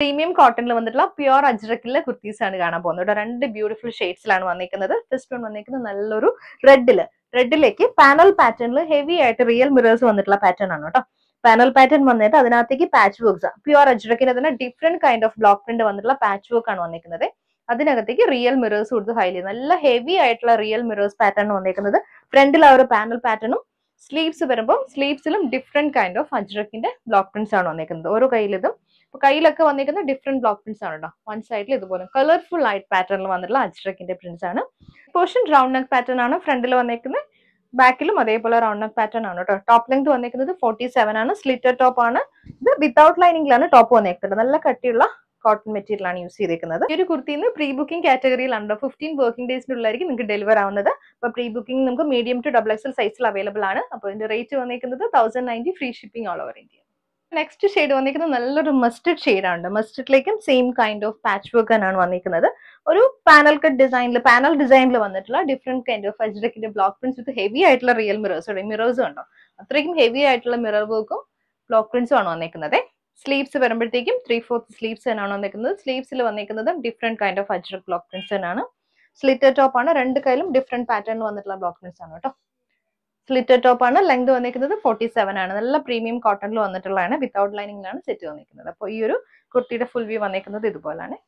premium കോട്ടണിൽ വന്നിട്ടുള്ള pure അജ്രക്കിലെ kurtis ആണ് കാണാൻ പോകുന്നത് രണ്ട് ബ്യൂട്ടിഫുൾ ഷെയ്ഡ്സിലാണ് വന്നിരിക്കുന്നത് ഫസ്റ്റ് വൺ വന്നിരിക്കുന്നത് നല്ലൊരു റെഡില് റെഡിലേക്ക് പാനൽ പാറ്റേണിൽ ഹെവി ആയിട്ട് റിയൽ മിറേഴ്സ് വന്നിട്ടുള്ള പാറ്റേൺ ആണ് കേട്ടോ പാനൽ പാറ്റേൺ വന്നിട്ട് അതിനകത്തേക്ക് പാച്ച് വർക്ക്സ് പ്യുർ അജ്രക്കിന് തന്നെ different kind of block print വന്നിട്ടുള്ള പാച്ച് വർക്ക് ആണ് വന്നിരിക്കുന്നത് അതിനകത്തേക്ക് റിയൽ മിറേഴ്സ് കൊടുത്ത് ഫയൽ ചെയ്യുന്നത് നല്ല ഹെവി ആയിട്ടുള്ള റിയൽ മിറേഴ്സ് പാറ്റേൺ വന്നിരിക്കുന്നത് ഫ്രണ്ടിൽ ആ ഒരു പാനൽ പാറ്റേണും സ്ലീവ്സ് വരുമ്പോൾ സ്ലീവ്സിലും ഡിഫറെന്റ് കൈൻഡ് ഓഫ് അജ്രക്കിന്റെ ബ്ലോക്ക് പ്രിന്റ്സ് ആണ് വന്നിരിക്കുന്നത് ഓരോ കയ്യിലിതും അപ്പൊ കയ്യിലൊക്കെ വന്നിരിക്കുന്ന ഡിഫറെന്റ് ബ്ലോക്ക് പ്രിന്റ്സ് ആണ് കേട്ടോ വൺ സൈഡിൽ ഇതുപോലെ കളർഫുൾ ആയിട്ട് പാറ്റേണിൽ വന്നിട്ടുള്ള അജ്രക്കിന്റെ പ്രിന്റ്സ് ആണ് പോർഷൻ റൗണ്ട് നെക്ക് പാറ്റേൺ ആണ് ഫ്രണ്ടിൽ വന്നിരിക്കുന്നത് ബാക്കിലും അതേപോലെ റൗണ്ട് നെക്ക് പാറ്റേൺ ആണ് കേട്ടോ ടോപ്പ് ലെങ്ത് വന്നിരിക്കുന്നത് ഫോർട്ടി സെവൻ ആണ് സ്ലിറ്റർ ടോപ്പ് ആണ് ഇത് വിത്തൗട്ട് ലൈനിങ്ങിലാണ് ടോപ്പ് വന്നിരിക്കുന്നത് നല്ല കട്ടിയുള്ള കോട്ടൺ മെറ്റീരിയൽ ആണ് യൂസ് ചെയ്തിരിക്കുന്നത് ഈ ഒരു കുർത്തി നിന്ന് പ്രീ ബുക്കിംഗ് കാറ്റഗറിയിലാണ് ഫിഫ്റ്റീൻ വർക്കിംഗ് ഉള്ളായിരിക്കും നിങ്ങൾക്ക് ഡെലിവർ ആവുന്നത് അപ്പോൾ പ്രീ ബുക്കിംഗ് നമുക്ക് മീഡിയം ടു ഡബിൾ എക്സൽ സൈസിൽ അവൈലബിൾ ആണ് അപ്പോൾ ഇതിന്റെ റേറ്റ് വന്നിരിക്കുന്നത് thousand ninety free shipping all over India next shade വന്നിരിക്കുന്നത് നല്ലൊരു മസ്റ്റഡ് ഷെയ്ഡാണ് മസ്റ്റഡിലേക്കും same kind of patch work തന്നെയാണ് വന്നിരിക്കുന്നത് ഒരു പാനൽ കട്ട് ഡിസൈനിൽ പാനൽ ഡിസൈനിൽ വന്നിട്ടുള്ള ഡിഫറെന്റ് കൈൻഡ് ഓഫ് അജ്രക്കിന്റെ ബ്ലോക്ക് പ്രിന്റ്സ് വിത്ത് ഹെവി ആയിട്ടുള്ള റിയൽ മിറേഴ്സ് മിറേഴ്സും ഉണ്ടോ അത്രയ്ക്കും ഹെവി ആയിട്ടുള്ള മിറർ വർക്കും ബ്ലോക്ക് പ്രിന്റ്സും ആണ് വന്നിരിക്കുന്നത് സ്ലീവ്സ് വരുമ്പോഴത്തേക്കും ത്രീ ഫോർത്ത് സ്ലീവ്സ് തന്നെയാണ് വന്നിരിക്കുന്നത് സ്ലീവ്സിൽ വന്നിരിക്കുന്നത് different kind of ajrak block prints തന്നെയാണ് സ്ലിറ്റർ ടോപ്പ് ആണ് രണ്ട് കയ്യിലും ഡിഫറെന്റ് പാറ്റേൺ വന്നിട്ടുള്ള ബ്ലോക്ക് പ്രിന്റ്സ് ആണ് കേട്ടോ സ്ലിറ്റർ ടോപ്പ് ആണ് ലെങ്ത് വന്നിരിക്കുന്നത് ഫോർട്ടി സെവൻ ആണ് നല്ല പ്രീമിയം കോട്ടണിൽ വന്നിട്ടുള്ളതാണ് വിതൗട്ട് ലൈനിങ്ങിലാണ് സെറ്റ് വന്നിരിക്കുന്നത് അപ്പോൾ ഈ ഒരു കുർത്തിയുടെ ഫുൾ വ്യൂ വന്നിരിക്കുന്നത് ഇതുപോലാണ്